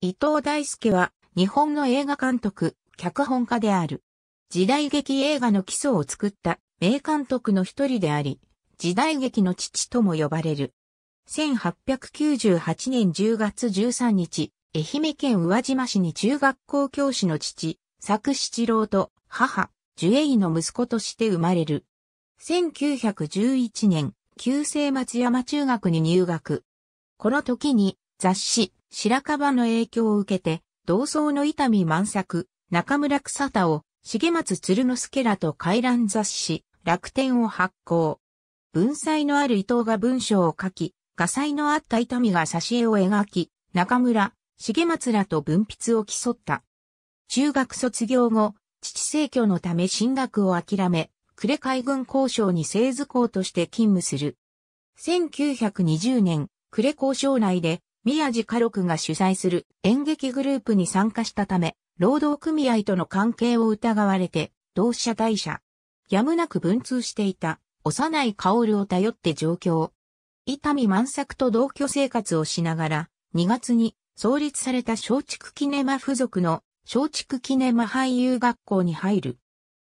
伊藤大輔は日本の映画監督、脚本家である。時代劇映画の基礎を作った名監督の一人であり、時代劇の父とも呼ばれる。1898年10月13日、愛媛県宇和島市に中学校教師の父、作七郎と母、ジュエイの息子として生まれる。1911年、旧制松山中学に入学。この時に雑誌、白樺の影響を受けて、同窓の伊丹満作、中村草太を、重松鶴之助らと回覧雑誌、楽天を発行。文才のある伊藤が文章を書き、画才のあった伊丹が挿絵を描き、中村、重松らと文筆を競った。中学卒業後、父逝去のため進学を諦め、呉海軍交渉に製図工として勤務する。1920年、呉交渉内で宮地家六が主催する演劇グループに参加したため、労働組合との関係を疑われて、同社退社。やむなく文通していた、幼い薫を頼って上京。伊丹満作と同居生活をしながら、2月に創立された松竹キネマ付属の松竹キネマ俳優学校に入る。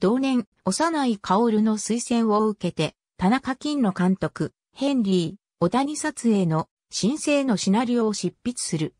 同年、幼い薫の推薦を受けて、田中金の監督、ヘンリー、小谷撮影の申請のシナリオを執筆する。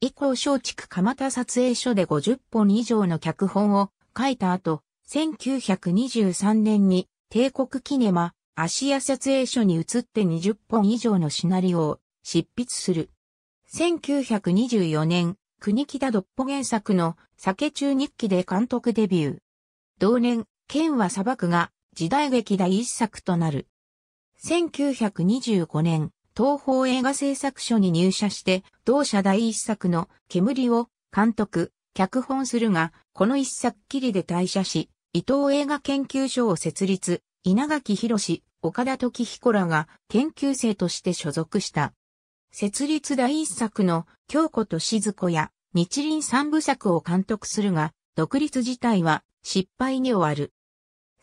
以降松竹蒲田撮影所で50本以上の脚本を書いた後、1923年に帝国キネマ、アシア撮影所に移って20本以上のシナリオを執筆する。1924年、国木田ドッポ原作の酒中日記で監督デビュー。同年、剣は砂漠が時代劇第一作となる。1925年、東方映画製作所に入社して、同社第一作の煙を監督、脚本するが、この一作きりで退社し、伊藤映画研究所を設立、稲垣博岡田時彦らが研究生として所属した。設立第一作の京子と静子や日輪三部作を監督するが、独立自体は失敗に終わる。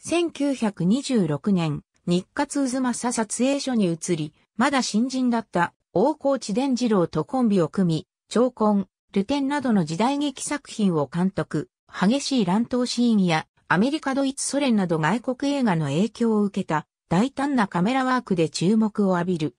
1926年、日活渦政撮影所に移り、まだ新人だった大河内伝次郎とコンビを組み、長婚、ルテンなどの時代劇作品を監督、激しい乱闘シーンやアメリカドイツソ連など外国映画の影響を受けた大胆なカメラワークで注目を浴びる。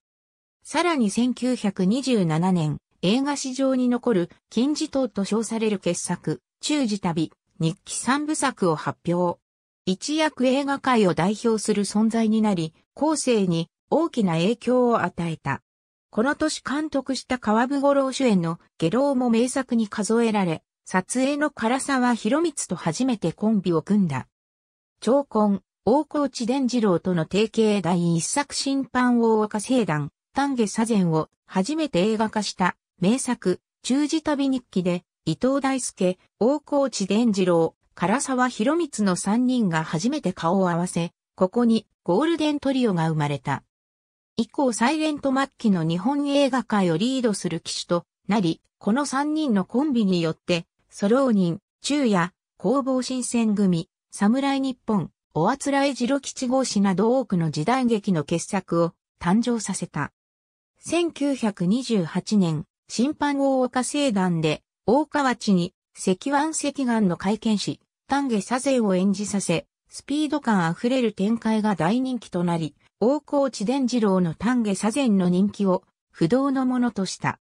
さらに1927年、映画史上に残る金字塔と称される傑作、中字旅、日記三部作を発表。一躍映画界を代表する存在になり、後世に大きな影響を与えた。この年監督した川部五郎主演の下郎も名作に数えられ、撮影の唐沢博光と初めてコンビを組んだ。長婚、大河内伝次郎との提携第一作審判王和歌聖団、丹下左前を初めて映画化した名作、中字旅日記で、伊藤大輔、大河内伝次郎、唐沢博光の3人が初めて顔を合わせ、ここにゴールデントリオが生まれた。以降サイレント末期の日本映画界をリードする機種となり、この3人のコンビによって、ソローニン、中夜、工房新選組、侍日本、おあつらえ次郎吉号誌など多くの時代劇の傑作を誕生させた。1928年、審判王岡聖団で、大河内に、赤腕赤眼の会見し、丹下左勢を演じさせ、スピード感あふれる展開が大人気となり、大河内伝次郎の丹下左前の人気を不動のものとした。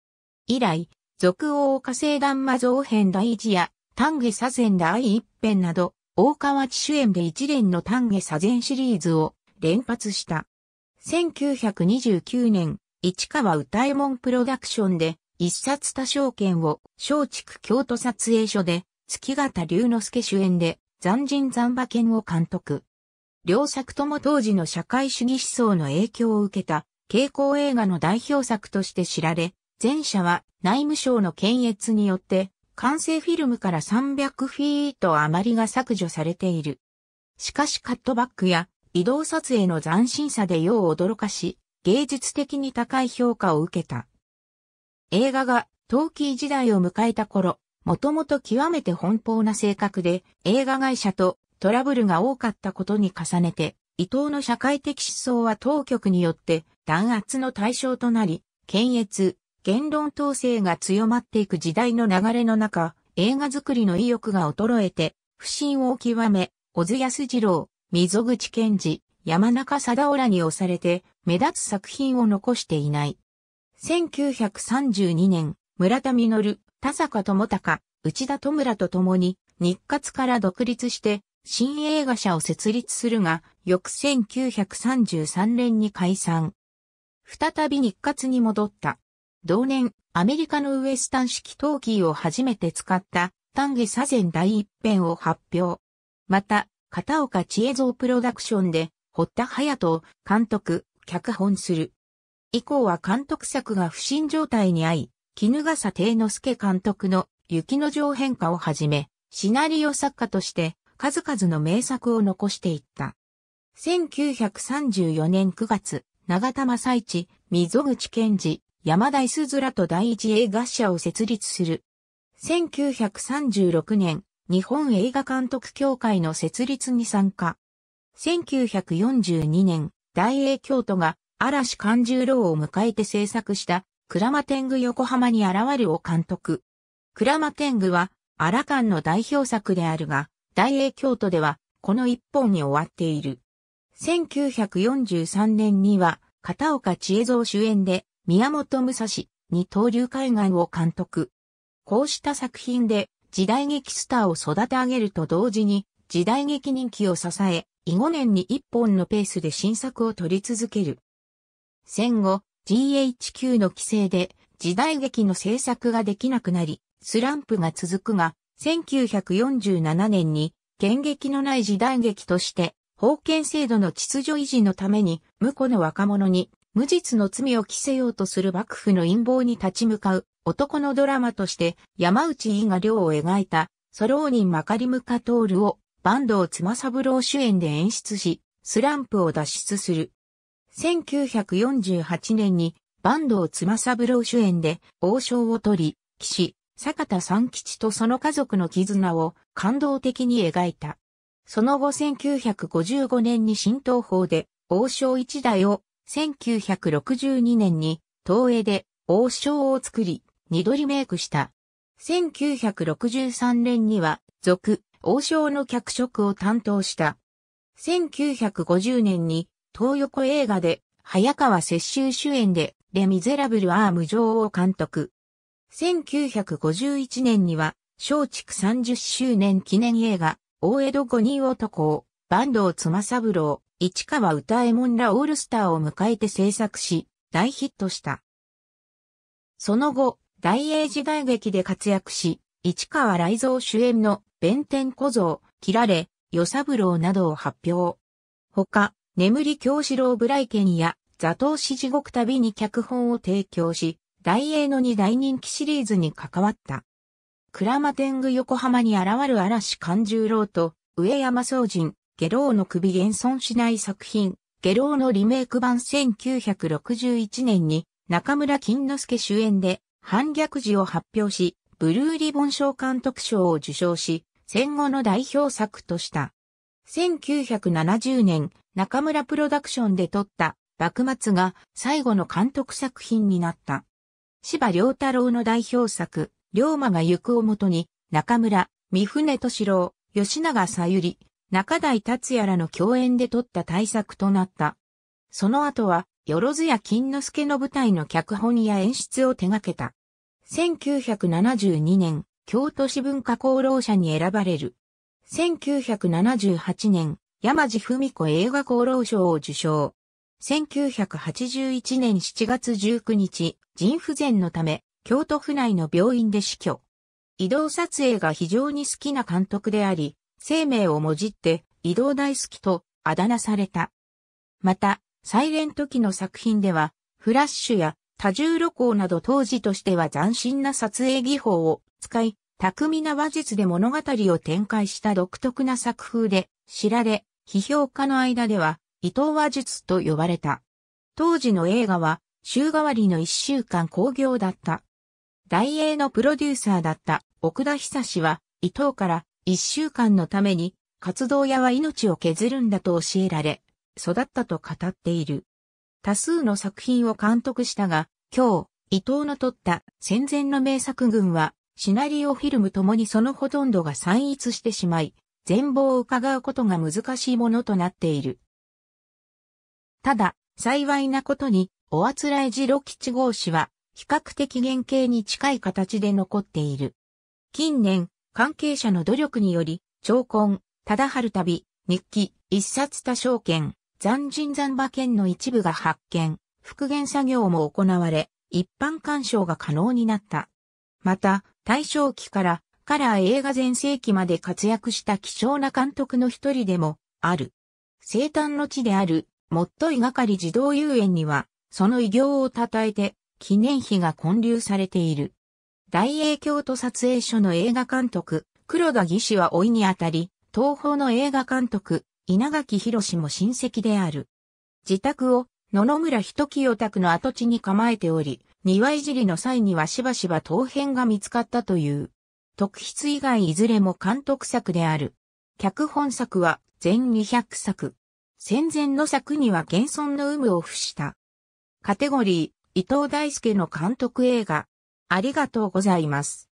以来、続王火星弾魔造編第一や、丹下左前第一編など、大河内主演で一連の丹下左前シリーズを連発した。1929年、市川歌右衛門プロダクションで、一冊多少券を松竹京都撮影所で月形龍之介主演で、残人残馬犬を監督。両作とも当時の社会主義思想の影響を受けた、傾向映画の代表作として知られ、前者は内務省の検閲によって、完成フィルムから300フィート余りが削除されている。しかしカットバックや移動撮影の斬新さでよう驚かし、芸術的に高い評価を受けた。映画が陶器時代を迎えた頃、もともと極めて奔放な性格で、映画会社とトラブルが多かったことに重ねて、伊藤の社会的思想は当局によって弾圧の対象となり、検閲、言論統制が強まっていく時代の流れの中、映画作りの意欲が衰えて、不信を極め、小津安二郎、溝口健二、山中貞夫らに押されて、目立つ作品を残していない。1932年、村田実、田坂智隆、内田戸村と共に日活から独立して新映画社を設立するが、翌1933年に解散。再び日活に戻った。同年、アメリカのウエスタン式トーキーを初めて使った丹下左前第一編を発表。また、片岡千恵蔵プロダクションで、堀田隼人を監督、脚本する。以降は監督作が不振状態にあい、絹笠帝之助監督の雪の上変化をはじめ、シナリオ作家として数々の名作を残していった。1934年9月、長田正一、溝口健二、山田すずらと第一映画社を設立する。1936年、日本映画監督協会の設立に参加。1942年、大英京都が嵐勘十郎を迎えて制作したクラマテング横浜に現るを監督。クラマテングは、アラカンの代表作であるが、大英京都では、この一本に終わっている。1943年には、片岡千恵蔵主演で、宮本武蔵、二刀流海岸を監督。こうした作品で、時代劇スターを育て上げると同時に、時代劇人気を支え、以後年に一本のペースで新作を取り続ける。戦後、GHQ の規制で時代劇の制作ができなくなり、スランプが続くが、1947年に、現役のない時代劇として、封建制度の秩序維持のために、無辜の若者に、無実の罪を着せようとする幕府の陰謀に立ち向かう、男のドラマとして、山内伊賀亮を描いた、ソローニンマカリムカトールを、坂東妻三郎主演で演出し、スランプを脱出する。1948年に、坂東妻三郎主演で王将を取り、騎士、坂田三吉とその家族の絆を感動的に描いた。その後1955年に新東宝で王将一代を、1962年に東映で王将を作り、二度リメイクした。1963年には、続、王将の脚色を担当した。1950年に東横映画で、早川雪舟主演で、レ・ミゼラブル・アーム・女王監督。1951年には、松竹30周年記念映画、大江戸五人男を、坂東妻三郎、市川歌右衛門らオールスターを迎えて制作し、大ヒットした。その後、大英時代劇で活躍し、市川雷蔵主演の弁天小僧、切られ、与三郎などを発表。他、眠り京四郎ブライケンや座頭市地獄旅に脚本を提供し、大英の二大人気シリーズに関わった。マテ天狗横浜に現る嵐勘十郎と、上山宗人、下郎の首現存しない作品、下郎のリメイク版1961年に中村金之助主演で反逆時を発表し、ブルーリボン賞監督賞を受賞し、戦後の代表作とした。1970年、中村プロダクションで撮った幕末が最後の監督作品になった。芝良太郎の代表作、龍馬が行くをもとに、中村、三船敏郎、吉永さゆり、中台達也らの共演で撮った大作となった。その後は、よろずや金之助の舞台の脚本や演出を手掛けた。1972年、京都市文化功労者に選ばれる。1978年、山地文子映画功労賞を受賞。1981年7月19日、腎不全のため、京都府内の病院で死去。移動撮影が非常に好きな監督であり、生命をもじって移動大好きとあだ名された。また、サイレント期の作品では、フラッシュや多重露光など当時としては斬新な撮影技法を使い、巧みな話術で物語を展開した独特な作風で知られ、批評家の間では伊藤話術と呼ばれた。当時の映画は週替わりの一週間興行だった。大英のプロデューサーだった奥田久志は伊藤から一週間のために活動屋は命を削るんだと教えられ、育ったと語っている。多数の作品を監督したが、今日、伊藤の撮った戦前の名作群はシナリオフィルムともにそのほとんどが散逸してしまい、全貌を伺うことが難しいものとなっている。ただ、幸いなことに、おあつらい次郎吉号氏は、比較的原型に近い形で残っている。近年、関係者の努力により、長婚、忠春旅、日記、一冊多証券、残人残馬券の一部が発見、復元作業も行われ、一般鑑賞が可能になった。また、大正期からカラー映画全盛期まで活躍した希少な監督の一人でもある。生誕の地である、もっといがかり児童遊園には、その偉業を称えて、記念碑が建立されている。大英京都撮影所の映画監督、黒田義士は老いにあたり、東宝の映画監督、稲垣博も親戚である。自宅を野々村人清宅の跡地に構えており、庭いじりの際にはしばしば陶片が見つかったという。特筆以外いずれも監督作である。脚本作は全200作。戦前の作には現存の有無を付した。カテゴリー、伊藤大輔の監督映画。ありがとうございます。